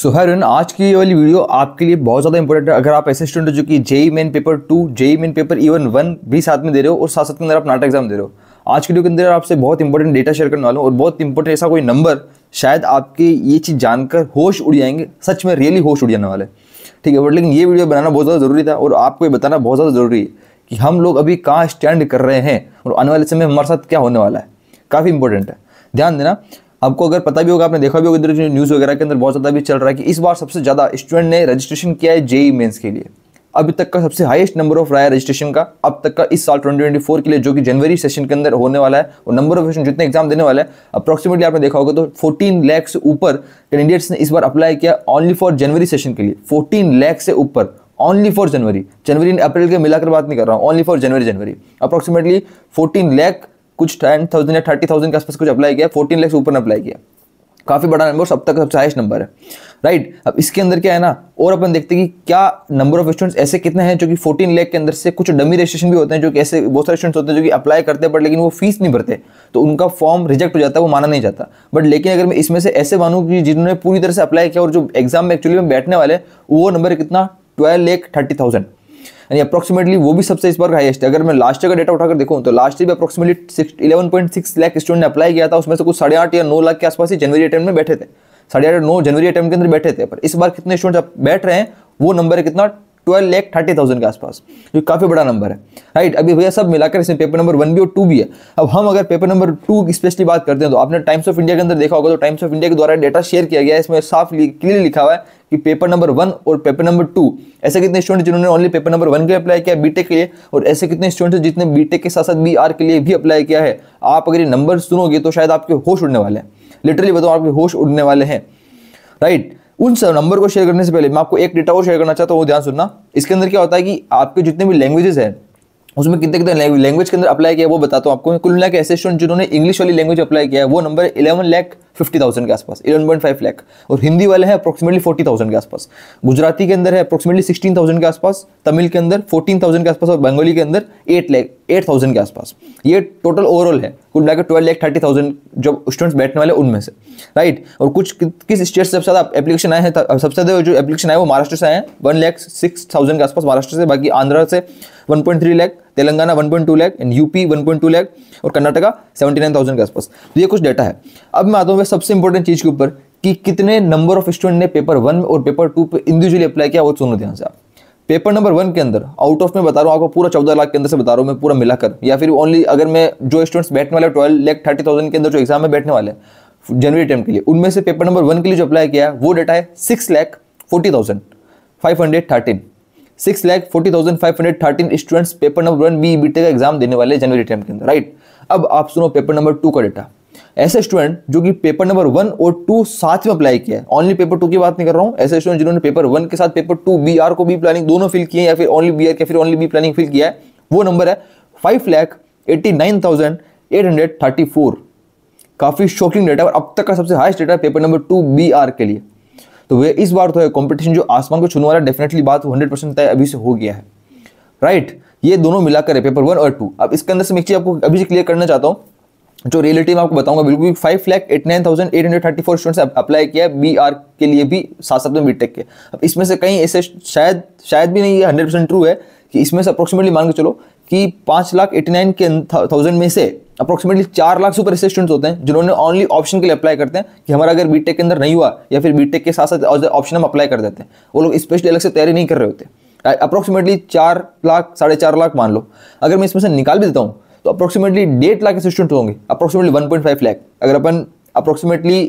सो हर आज की ये वाली वीडियो आपके लिए बहुत ज़्यादा इंपॉर्टेंट है अगर आप ऐसे स्टूडेंट हो जो कि JEE Main paper two JEE Main paper even one भी साथ में दे रहे हो और साथ साथ के अंदर आप नाटा एग्जाम दे रहे हो आज की वीडियो के अंदर आपसे बहुत इंपॉर्टेंट डेटा शेयर करने वाला हूँ और बहुत इंपॉर्टेंट ऐसा कोई नंबर शायद आपके ये चीज़ जानकर होश उड़ जाएंगे सच में रियली होश उड़ जाने वाले ठीक है बट लेकिन ये वीडियो बनाना बहुत ज़्यादा ज़रूरी था और आपको ये बताना बहुत ज़्यादा ज़रूरी है कि हम लोग अभी कहाँ स्टैंड कर रहे हैं और आने वाले समय हमारे साथ क्या होने वाला है काफ़ी इंपॉर्टेंट है ध्यान देना आपको अगर पता भी होगा आपने देखा भी होगा इधर न्यूज़ वगैरह के अंदर बहुत ज़्यादा भी चल रहा है कि इस बार सबसे ज़्यादा स्टूडेंट ने रजिस्ट्रेशन किया है जेई मेन्स e के लिए अभी तक का सबसे हाईएस्ट नंबर ऑफ रहा है रजिस्ट्रेशन का अब तक का इस साल 2024 के लिए जो कि जनवरी सेशन के अंदर होने वाला है और नंबर ऑफ जितने एग्जाम देने वाला है अप्रॉक्सीमेटली आपने देखा होगा तो 14 लाख से ऊपर कैंडिडेट्स ने इस बार अप्लाई किया ओनली फॉर जनवरी सेशन के लिए 14 लाख से ऊपर ओनली फॉर जनवरी जनवरी अप्रैल के मिलाकर बात नहीं कर रहा हूँ only for January January approximately fourteen lakh कुछ टेन थाउजेंड या थर्टी थाउजेंड के आसपास कुछ अप्लाई किया फोर्टीन लैक्स ऊपर अप्लाई किया काफ़ी बड़ा नंबर सब तक सबसे हाइस्ट नंबर है राइट अब इसके अंदर क्या है ना और अपन देखते हैं कि क्या नंबर ऑफ स्टूडेंट्स ऐसे कितने हैं जो कि फोर्टीन लैख के अंदर से कुछ डमी रजिस्ट्रेशन भी होते हैं जो कि ऐसे बहुत सारे स्टूडेंट्स होते हैं जो कि अप्लाई करते हैं बट लेकिन वो फीस नहीं भरते तो उनका फॉर्म रिजेक्ट हो जाता है वो माना नहीं जाता बट लेकिन अगर मैं इसमें से ऐसे मानूँ कि जिन्होंने पूरी तरह से अप्लाई किया और जो एग्जाम में एक्चुअली में बैठने वाले वो नंबर कितना ट्वेल्व लेख थर्टी थाउजेंड यानी अप्रॉक्सीमेटली वो भी सबसे इस बार हाईएस्ट है अगर मैं लास्ट ईयर का डेटा उठाकर देखूँ तो लास्ट ईयर भी approximately eleven point six lakh student ने अप्लाई किया था उसमें से कुछ साढ़े आठ या नौ लाख के आसपास ही जनवरी अटैम्प में बैठे थे साढ़े आठ नौ जनवरी अटैम्प के अंदर बैठे थे पर इस बार कितने स्टूडेंट्स बैठ रहे हैं वो नंबर है कितना ट्वेल्व लेख थर्टी थाउजेंड के आसपास जो काफ़ी बड़ा नंबर है राइट अभी भैया सब मिलाकर इसमें पेपर नंबर वन भी और टू भी है अब हम अगर पेपर नंबर टू की स्पेशली बात करते हैं तो आपने टाइम्स ऑफ इंडिया के अंदर देखा होगा तो टाइम्स ऑफ इंडिया के द्वारा डेटा शेयर किया गया है इसमें साफ क्लियर लिखा हुआ है कि पेपर नंबर वन और पेपर नंबर टू ऐसे कितने स्टूडेंट जिन्होंने ओनली पेपर नंबर वन के लिए अप्लाई किया बीटेक के लिए और ऐसे कितने स्टूडेंट जितने बीटेक के साथ साथ बी आर के लिए भी अप्लाई किया है आप अगर ये नंबर सुनोगे तो शायद आपके होश उड़ने वाले हैं लिटरली बताओ आपके होश उड़ने वाले हैं राइट right? उन सब नंबर को शेयर करने से पहले मैं आपको एक डेटा और शेयर करना चाहता हूँ वो ध्यान सुनना इसके अंदर क्या होता है कि आपके जितने भी लैंग्वेजेस हैं उसमें कितने कितने लैंग्वेज के अंदर अप्लाई किया वो बताता हूँ आपको कुल मिला के जिन्होंने इंग्लिश वाली लैंग्वेज अप्लाई किया है वो number eleven lakh fifty thousand के आसपास इलेवन पॉइंट फाइव लैख और हिंदी वाले हैं अप्रोक्सीमेटली फोर्टी थाउजेंड के आसपास गुजराती के अंदर है अप्रोक्सीमेटली सिक्सटीन थाउजेंड के आसपास तमिल के अंदर फोर्टीन थाउजेंड के आसपास और बंगाली के अंदर एट लैख एट थाउजेंड के आसपास ये टोटल ओवरऑल है कुल मिलाकर ट्वेल्व लैख थर्टी थाउजेंड जो स्टूडेंट्स बैठने वाले उनमें से राइट और कुछ किस स्टेट से सबसे ज़्यादा एप्लीकेशन आए हैं सबसे ज़्यादा जो एप्लीकेशन आए वो महाराष्ट्र से आए हैं वन लैख सिक्स थाउजेंड के आसपास महाराष्ट्र से बाकी आंध्रा से one point three lakh Telangana 1.2 lakh and UP 1.2 lakh और कर्नाटका 79,000 के आसपास तो ये कुछ डाटा है अब मैं आता हूँ सबसे इंपॉर्टेंट चीज़ के ऊपर कि कितने नंबर ऑफ स्टूडेंट ने पेपर वन और पेपर टू पर इंडिविजुअली अप्लाई किया वो सुनो ध्यान से आप पेपर नंबर वन के अंदर आउट ऑफ में बता रहा हूँ आपको पूरा चौदह लाख के अंदर से बता रहा हूँ मैं पूरा मिलाकर या फिर ओनली अगर मैं जो स्टूडेंट्स बैठने वाले ट्वेल्व लैख थर्टी थाउजेंड के अंदर जो एग्जाम में बैठने वाले जनवरी अटैम्प के लिए उनमें से पेपर नंबर वन के लिए जो अप्लाई किया है वो डेटा है six lakh forty thousand five hundred thirteen six lakh forty thousand five hundred thirteen students paper number one B बीटे e e का एग्जाम देने वाले जनवरी टाइम के अंदर राइट अब आप सुनो पेपर नंबर टू का डेटा ऐसे स्टूडेंट जो कि पेपर नंबर वन और टू साथ में अप्लाई किया है ओनली पेपर टू की बात नहीं कर रहा हूँ ऐसे स्टूडेंट जिन्होंने पेपर वन के साथ पेपर टू बी आर को बी प्लानिंग दोनों फिल किए या फिर ओनली बी आर या फिर ओनली बी प्लानिंग फिल किया है वो नंबर है five lakh eighty nine thousand eight hundred thirty four काफ़ी शॉकिंग डेटा और अब तक का सबसे highest data paper number two B R के लिए तो वे इस बार तो है कॉम्पिटिशन जो आसमान को छूने वाला डेफिनेटली बात हंड्रेड परसेंट तय अभी से हो गया है राइट ये दोनों मिलाकर है पेपर वन और टू अब इसके अंदर से मैं चीज़ आपको अभी से क्लियर करना चाहता हूँ जो रियलिटी में आपको बताऊंगा बिल्कुल five lakh eight nine thousand eight hundred thirty four students apply किया बी आर के लिए भी साथ साथ में बीटेक के अब इसमें से कहीं ऐसे शायद शायद भी नहीं है हंड्रेड परसेंट ट्रू है कि इसमें से अप्रोक्सीमेटली मान के चलो कि पाँच लाख एटी नाइन के थाउजेंड में से अप्रोक्सीमेटली चार लाख सुपर ऊपर स्टूडेंट्स होते हैं जिन्होंने ओनली ऑप्शन के लिए अप्लाई करते हैं कि हमारा अगर बीटेक के अंदर नहीं हुआ या फिर बीटेक के साथ साथ ऑप्शन हम अप्लाई कर देते हैं वो लोग स्पेशली अलग से तैयारी नहीं कर रहे होते अप्रोक्सीमेटली चार लाख साढ़े चार लाख मान लो अगर मैं इसमें से निकाल भी देता हूँ तो अप्रोक्सीमेटली डेढ़ लाख असिस्टेंट स्टूडेंट होंगे approximately one point five lakh अगर अपन approximately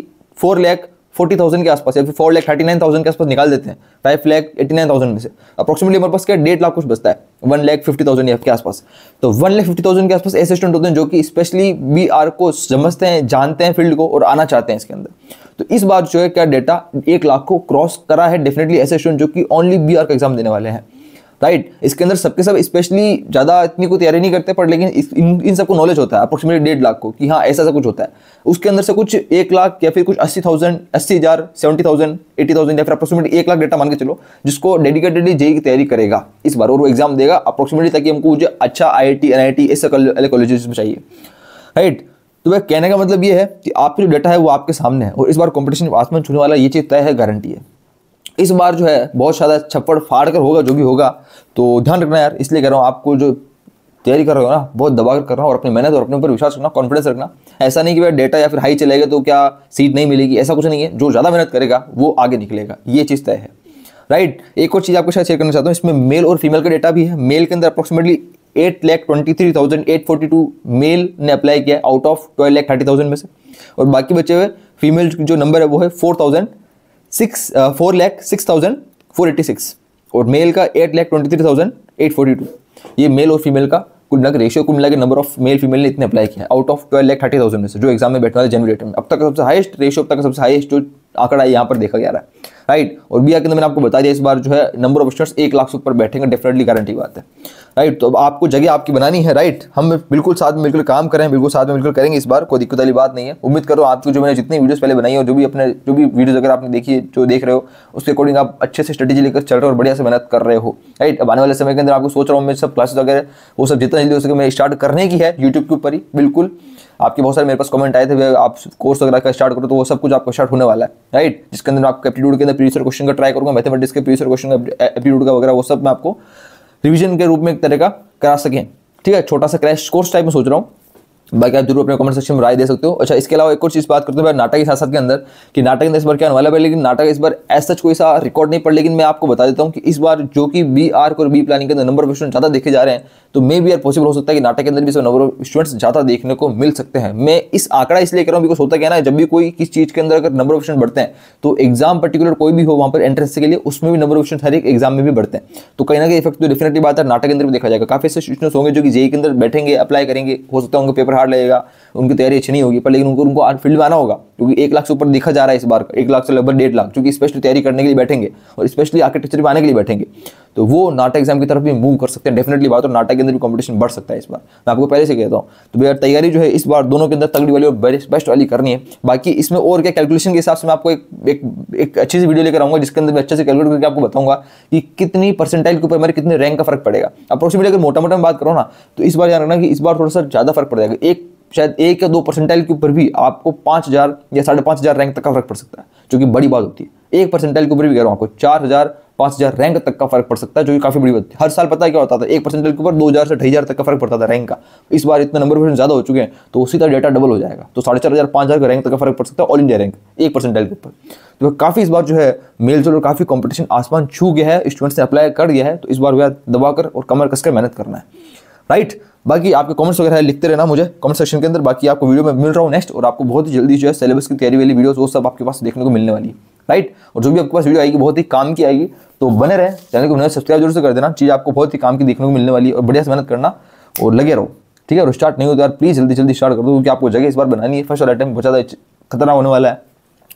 four lakh forty thousand के आसपास या फिर four lakh thirty nine thousand के आसपास निकाल देते हैं five lakh eighty nine thousand में से अप्रॉक्सिमेटली हमारे पास क्या डेढ़ लाख कुछ बचता है वन लाख फिफ्टी थाउजेंड के आसपास तो वन लाख फिफ्टी थाउजेंड के आसपास ऐसे स्टूडेंट होते हैं जो कि स्पेशली बी आर को समझते हैं जानते हैं फील्ड को और आना चाहते हैं इसके अंदर तो इस बार जो है क्या डेटा एक लाख को क्रॉस करा है डेफिनेटली ऐसे स्टूडेंट जो कि ओनली बी आर का एग्जाम देने वाले हैं राइट इसके अंदर सबके सब स्पेशली ज़्यादा इतनी कोई तैयारी नहीं करते पर लेकिन इन इन सबको नॉलेज होता है अप्रोक्सीमेटली डेढ़ लाख को कि हाँ ऐसा ऐसा कुछ होता है उसके अंदर से कुछ एक लाख या फिर कुछ अस्सी थाउजेंड अस्सी हज़ार सेवेंटी थाउजेंड एटी थाउजेंड या फिर अप्रोक्सीमेटली एक लाख डेटा मान के चलो जिसको डेडिकेटेडली जेई की तैयारी करेगा इस बार और वो एग्जाम देगा अप्रोक्सीमेटली ताकि हमको मुझे अच्छा I I T N I T ऐसे कॉलेज में चाहिए राइट तो भाई कहने का मतलब ये है कि आपका जो डेटा है वो आपके सामने है और इस बार कॉम्पिटिशन आसमान छूने वाला ये चीज़ तय है गारंटी है इस बार जो है बहुत ज़्यादा छप्पड़ फाड़ कर होगा जो भी होगा तो ध्यान रखना यार इसलिए कह रहा हूँ आपको जो तैयारी कर रहे हो ना बहुत दबा कर रहा हूँ और अपनी मेहनत और अपने ऊपर विश्वास रखना कॉन्फिडेंस रखना ऐसा नहीं कि भाई डेटा या फिर हाई चलेगा तो क्या सीट नहीं मिलेगी ऐसा कुछ नहीं है जो ज़्यादा मेहनत करेगा वो आगे निकलेगा ये चीज़ तय है राइट एक और चीज़ आपको शायद शेयर करना चाहता हूँ इसमें मेल और फीमेल का डेटा भी है मेल के अंदर approximately eight lakh twenty three thousand eight forty two male ने अप्लाई किया out of twelve lakh thirty thousand में से और बाकी बचे हुए फीमेल जो नंबर है वो है four thousand six four lakh six thousand four eighty six और मेल का eight lakh twenty three thousand eight forty two ये मेल और फीमेल का कुल मिला रेशियो कुल मिला नंबर ऑफ मेल फीमेल ने इतने अप्लाई किया out of twelve lakh thirty thousand में से जो एग्जाम में बैठने वाले जनवरी में अब तक सबसे हाइस्ट रेशियो अब तक का सबसे हाइस्ट जो आंकड़ा है यहाँ पर देखा जा रहा है राइट और बी के अंदर मैंने आपको बता दिया इस बार जो है नंबर ऑफ स्टूडेंट्स एक लाख से ऊपर बैठेंगे डेफिनेटली गारंटी बात है राइट तो अब आपको जगह आपकी बनानी है राइट हम बिल्कुल साथ में बिल्कुल काम करें बिल्कुल साथ में बिल्कुल करेंगे इस बार कोई दिक्कत वाली बात नहीं है उम्मीद करो आपको जो मैंने जितनी वीडियोस पहले बनाई हो जो भी अपने जो भी वीडियोस अगर आपने देखी जो देख रहे हो उसके अकॉर्डिंग आप अच्छे से स्ट्रेटेजी लेकर चल रहे हो और बढ़िया से मेहनत कर रहे हो राइट अब आने वाले समय के अंदर आपको सोच रहा हूँ मैं सब क्लासेस वगैरह वो सब जितना जल्दी हो सके मैं स्टार्ट करने की है यूट्यूब के ऊपर ही बिल्कुल आपके बहुत सारे मेरे पास कमेंट आए थे आप कोर्स वगैरह का स्टार्ट करो तो वो सब कुछ आपको स्टार्ट होने वाला है राइट जिसके अंदर आपके एप्टीट्यूड के अंदर प्रीवियस क्वेश्चन का ट्राई करूंगा मैथमेटिक्स के प्रीवियस क्वेश्चन का एप्टीट्यूड eh, का वगैरह वो सब मैं आपको रिविजन के रूप में एक तरह का करा सकें ठीक है छोटा सा क्रैश कोर्स टाइप में सोच रहा हूँ बाकी आप जरूर अपने कमेंट सेक्शन में राय दे सकते हो अच्छा इसके अलावा एक और चीज़ बात करते हैं नाटक के साथ साथ के अंदर कि नाटक के अंदर इस बार क्या होने वाला है लेकिन नाटक इस बार ऐसा कोई सा रिकॉर्ड नहीं पड़ लेकिन मैं आपको बता देता हूँ कि इस बार जो कि बी आर और बी प्लानिंग के अंदर नंबर ऑफ स्टूडेंट ज़्यादा देखे जा रहे हैं तो मे बी आर पॉसिबल हो सकता है कि नाटक के अंदर भी नंबर ऑफ स्टूडेंट्स ज़्यादा देखने को मिल सकते हैं मैं इस आंकड़ा इसलिए कर रहा हूँ बिकॉज होता क्या ना जब भी कोई किस चीज़ के अंदर अगर नंबर ऑफ स्टूडेंट बढ़ते हैं तो एग्जाम पर्टिकुलर कोई भी हो वहाँ पर एंट्रेंस के लिए उसमें भी नंबर ऑफ स्टूडेंट हर एक एग्जाम में भी बढ़ते हैं तो कहीं ना कहीं इफेक्ट तो डेफिनेटली बात है नाटक के अंदर भी देखा जाएगा काफ़ी ऐसे स्टूडेंट्स होंगे जो कि जे e e के अंदर बैठेंगे अप्लाई करेंगे हो सकता है उनका पेपर हार्ड लगेगा उनकी तैयारी अच्छी नहीं होगी पर लेकिन उनको उनको फील्ड में आना होगा क्योंकि एक लाख से ऊपर देखा जा रहा है इस बार एक लाख से लगभग डेढ़ लाख क्योंकि स्पेशली तैयारी करने के लिए बैठेंगे और स्पेशली आर्किटेक्चर में आने के लिए बैठेंगे तो वो नाटक एग्जाम की तरफ भी मूव कर सकते हैं डेफिनेटली बात और नाटक के अंदर भी कॉम्पिटिशन बढ़ सकता है इस बार मैं आपको पहले से कहता हूँ तो भैया तैयारी जो है इस बार दोनों के अंदर तगड़ी वाली और बेस्ट वाली करनी है बाकी इसमें और क्या कैलकुलेशन के हिसाब से मैं आपको एक एक, एक अच्छी सी वीडियो लेकर आऊंगा जिसके अंदर मैं अच्छे से कैलकुलेट करके आपको बताऊंगा कि कितनी परसेंटाइल के ऊपर मेरे कितने रैंक का फर्क पड़ेगा अप्रोक्सीमेटली अगर मोटा मोटा बात करो ना तो इस बार याद रखना कि इस बार थोड़ा सा ज़्यादा फर्क पड़ जाएगा एक शायद एक या दो परसेंटाइल के ऊपर भी आपको पाँच हज़ार या साढ़े पाँच हज़ार रैंक तक का फर्क पड़ सकता है जो कि बड़ी बात होती है एक परसेंटाइल के ऊपर भी कह रहा हूँ आपको चार हज़ार पाँच हज़ार रैंक तक का फर्क पड़ सकता है जो कि काफ़ी बड़ी बात है हर साल पता है क्या होता था एक परसेंटाइल के ऊपर दो हज़ार से ढाई हज़ार तक का फर्क पड़ता था रैंक का इस बार इतना नंबर परसेंट ज़्यादा हो चुके हैं तो उसी तरह डेटा डबल हो जाएगा तो साढ़े चार हज़ार पाँच हज़ार का रैंक तक का फर्क पड़ सकता है ऑल इंडिया रैंक एक परसेंटाइल के ऊपर तो काफ़ी इस बार जो है मेल जोल और काफ़ी कॉम्पिटिशन आसमान छू गया है स्टूडेंट्स ने अप्लाई कर दिया है तो इस बार वह दबाकर और कमर कसकर मेहनत करना है राइट बाकी आपके कमेंट्स वगैरह लिखते रहना मुझे कमेंट सेक्शन के अंदर बाकी आपको वीडियो में मिल रहा हूँ नेक्स्ट और आपको बहुत ही जल्दी जो है सिलेबस की तैयारी वाली वीडियोस वो सब आपके पास देखने को मिलने वाली राइट और जो भी आपके पास वीडियो आएगी बहुत ही काम की आएगी तो बने रहे चैनल को सब्सक्राइब जरूर से कर देना चीज़ आपको बहुत ही काम की देखने को मिलने वाली और बढ़िया से मेहनत करना और लगे रहो ठीक है और स्टार्ट नहीं होता यार प्लीज़ जल्दी जल्दी स्टार्ट कर दो क्योंकि आपको जगह इस बार बनानी है फर्स्ट वाला टाइम बहुत ज़्यादा खतरा होने वाला है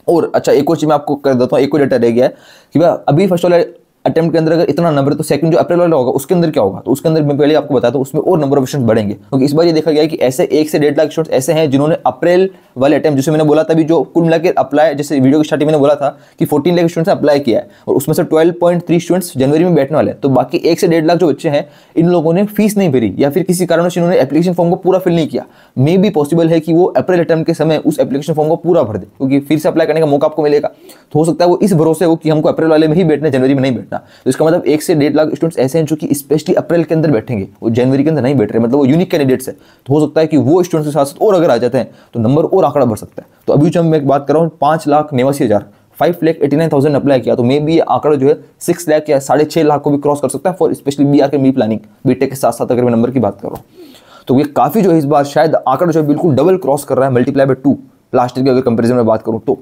और अच्छा एक और चीज़ मैं आपको कर देता हूँ एक और डेटा रह गया है कि भाई अभी फर्स्ट वाला अटेम्प्ट के अंदर अगर इतना नंबर तो सेकंड जो अप्रैल वाला होगा उसके अंदर क्या होगा तो उसके अंदर मैं पहले आपको बताता हूँ उसमें और नंबर ऑफ स्टूडेंट्स बढ़ेंगे क्योंकि इस बार ये देखा गया कि ऐसे एक से डेढ़ लाख स्टूडेंट्स ऐसे हैं जिन्होंने अप्रैल वाले अटैम्प जिसे मैंने बोला था अभी जो कुल मिला के अप्लाई जैसे वीडियो की स्टार्टिंग मैंने बोला था कि फोर्टीन लाख स्टूडेंट्स अप्लाई किया है और उसमें से ट्वेल्व पॉइंट थ्री स्टूडेंट्स जनवरी में बैठने वाले तो बाकी एक से डेढ़ लाख जो बच्चे हैं इन लोगों ने फीस नहीं भरी या फिर किसी कारण से इन्होंने एप्लीकेशन फॉर्म को पूरा फिल नहीं किया मे भी पॉसिबल है कि वो अप्रैल अटैम्प के समय उस एप्लीकेशन फॉर्म को पूरा भर दे क्योंकि फिर से अप्लाई करने का मौका आपको मिलेगा तो हो सकता है वो इस भरोसे हो कि हमको अप्रैल वाले में ही बैठना जनवरी में नहीं बैठना तो इसका मतलब एक से डेढ़ लाख स्टूडेंट्स ऐसे हैं जो कि स्पेशली अप्रैल के अंदर बैठेंगे वो जनवरी के अंदर नहीं बैठ रहे मतलब वो यूनिक कैंडिडेट्स है तो हो सकता है कि वो स्टूडेंट्स के साथ साथ और अगर आ जाते हैं तो नंबर और और आंकड़ा बढ़ सकता है तो अभी जो मैं एक बात कर रहा हूँ पाँच लाख नवासी हज़ार five lakh eighty nine thousand apply किया तो मे बी आंकड़ा जो है सिक्स लाख या साढ़े छः लाख को भी क्रॉस कर सकता है फॉर स्पेशली बी आर के मी प्लानिंग बी टेक के साथ साथ अगर मैं नंबर की बात कर रहा हूँ तो ये काफ़ी जो है इस बार शायद आंकड़ा जो है बिल्कुल डबल क्रॉस कर रहा है multiply by two last year की अगर कंपेरिजन में बात करूँ तो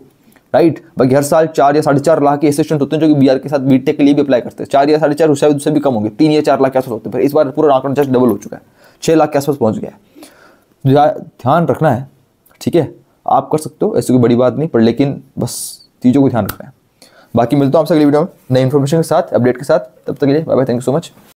राइट बाकी हर साल चार या साढ़े चार लाख के असिस्टेंट होते हैं जो कि बीआर के साथ बीटेक e के लिए भी अप्लाई करते हैं चार या साढ़े चार शायद उससे भी कम होंगे तीन या चार लाख के आसपास होते हैं पर इस बार पूरा आंकड़ा जस्ट डबल हो चुका है छः लाख के आसपास पहुंच गया है तो ध्यान रखना है ठीक है आप कर सकते हो ऐसी कोई बड़ी बात नहीं पर लेकिन बस चीज़ों को ध्यान रखना है बाकी मिलता हूँ आपसे अगली वीडियो में नई इन्फॉर्मेशन के साथ अपडेट के साथ तब तक के लिए bye bye thank you so much